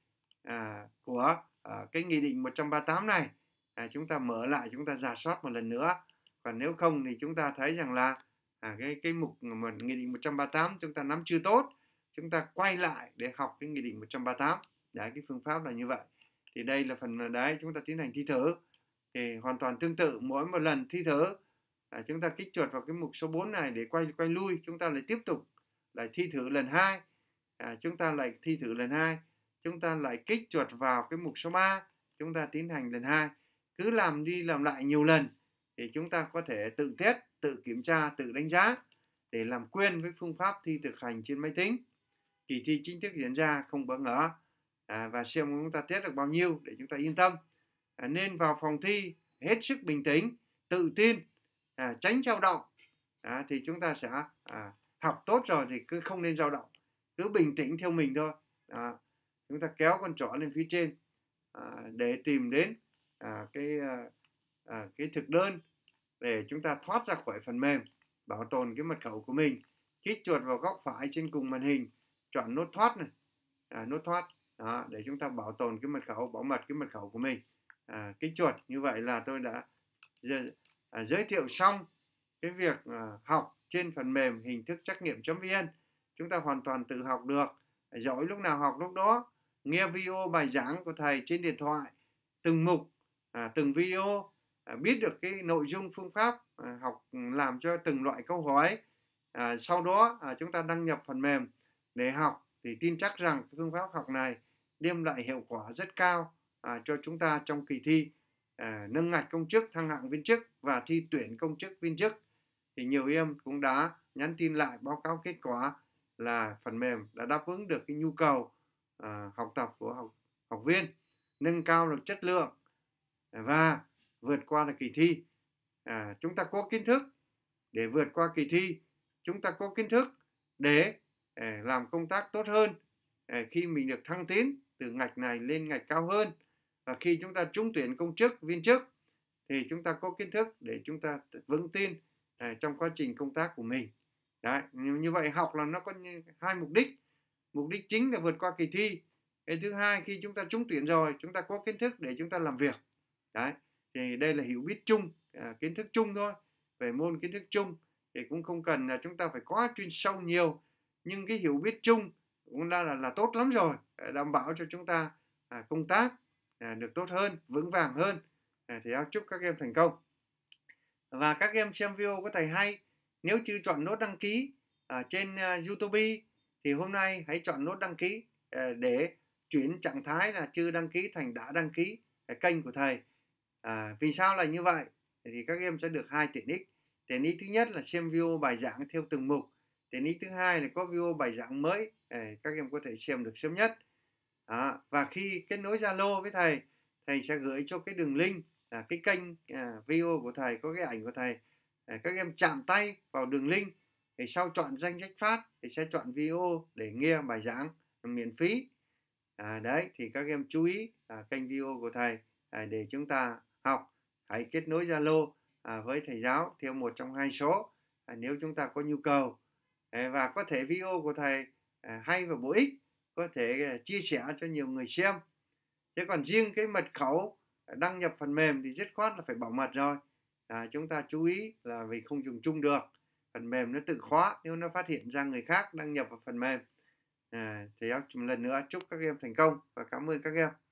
Speaker 1: à, của à, cái nghị định 138 này. À, chúng ta mở lại chúng ta giả soát một lần nữa. Còn nếu không thì chúng ta thấy rằng là à, cái cái mục mà nghị định 138 chúng ta nắm chưa tốt chúng ta quay lại để học cái nghị định 138 đấy cái phương pháp là như vậy thì đây là phần đấy chúng ta tiến hành thi thử thì hoàn toàn tương tự mỗi một lần thi thử à, chúng ta kích chuột vào cái mục số 4 này để quay quay lui chúng ta lại tiếp tục lại thi thử lần hai à, chúng ta lại thi thử lần hai chúng ta lại kích chuột vào cái mục số 3 chúng ta tiến hành lần hai cứ làm đi làm lại nhiều lần thì chúng ta có thể tự test tự kiểm tra tự đánh giá để làm quen với phương pháp thi thực hành trên máy tính kỳ thi chính thức diễn ra không bỡ ngỡ À, và xem chúng ta test được bao nhiêu để chúng ta yên tâm à, nên vào phòng thi hết sức bình tĩnh tự tin à, tránh dao động à, thì chúng ta sẽ à, học tốt rồi thì cứ không nên dao động cứ bình tĩnh theo mình thôi à, chúng ta kéo con chó lên phía trên à, để tìm đến à, cái à, à, cái thực đơn để chúng ta thoát ra khỏi phần mềm bảo tồn cái mật khẩu của mình kích chuột vào góc phải trên cùng màn hình chọn nút thoát này à, nút thoát đó để chúng ta bảo tồn cái mật khẩu bảo mật cái mật khẩu của mình à, kích chuột như vậy là tôi đã à, giới thiệu xong cái việc à, học trên phần mềm hình thức trắc nghiệm vn chúng ta hoàn toàn tự học được giỏi lúc nào học lúc đó nghe video bài giảng của thầy trên điện thoại từng mục à, từng video à, biết được cái nội dung phương pháp à, học ừ, làm cho từng loại câu hỏi à, sau đó à, chúng ta đăng nhập phần mềm để học thì tin chắc rằng phương pháp học này đem lại hiệu quả rất cao à, cho chúng ta trong kỳ thi à, nâng ngạch công chức thăng hạng viên chức và thi tuyển công chức viên chức thì nhiều em cũng đã nhắn tin lại báo cáo kết quả là phần mềm đã đáp ứng được cái nhu cầu à, học tập của học học viên nâng cao được chất lượng và vượt qua được kỳ thi à, chúng ta có kiến thức để vượt qua kỳ thi chúng ta có kiến thức để, à, làm công tác tốt hơn à, khi mình được thăng tiến từ ngạch này lên ngạch cao hơn và khi chúng ta trúng tuyển công chức viên chức thì chúng ta có kiến thức để chúng ta vững tin à, trong quá trình công tác của mình Đấy, như vậy học là nó có hai mục đích mục đích chính là vượt qua kỳ thi cái thứ hai khi chúng ta trúng tuyển rồi chúng ta có kiến thức để chúng ta làm việc đấy thì đây là hiểu biết chung à, kiến thức chung thôi về môn kiến thức chung thì cũng không cần là chúng ta phải quá chuyên sâu nhiều nhưng cái hiểu biết chung cũng đã là, là tốt lắm rồi ờ, đảm bảo cho chúng ta à, công tác à, được tốt hơn vững vàng hơn à, thì chúc các em thành công và các em xem video của thầy hay nếu chưa chọn nút đăng ký ở à, trên uh, YouTube thì hôm nay hãy chọn nút đăng ký uh, để chuyển trạng thái là chưa đăng ký thành đã đăng ký cái kênh của thầy. À, vì sao là như vậy? Thì các em sẽ được hai tiện ích. Tiện ích thứ nhất là xem video bài giảng theo từng mục. Tiện ích thứ hai là có video bài giảng mới để các em có thể xem được sớm nhất đó. và khi kết nối zalo với thầy thầy sẽ gửi cho cái đường link là cái kênh à, video của thầy có cái ảnh của thầy để các em chạm tay vào đường link thì sau chọn danh sách phát thì sẽ chọn video để nghe bài giảng miễn phí à, đấy thì các em chú ý à, kênh video của thầy à, để chúng ta học hãy kết nối zalo à, với thầy giáo theo một trong hai số à, nếu chúng ta có nhu cầu à, và có thể video của thầy À, hay và bổ ích có thể à, chia sẻ cho nhiều người xem thế còn riêng cái mật khẩu đăng nhập phần mềm thì dứt khoát là phải bảo mật rồi à, chúng ta chú ý là vì không dùng chung được phần mềm nó tự khóa nếu nó phát hiện ra người khác đăng nhập vào phần mềm à, thì lần nữa chúc các em thành công và cảm ơn các em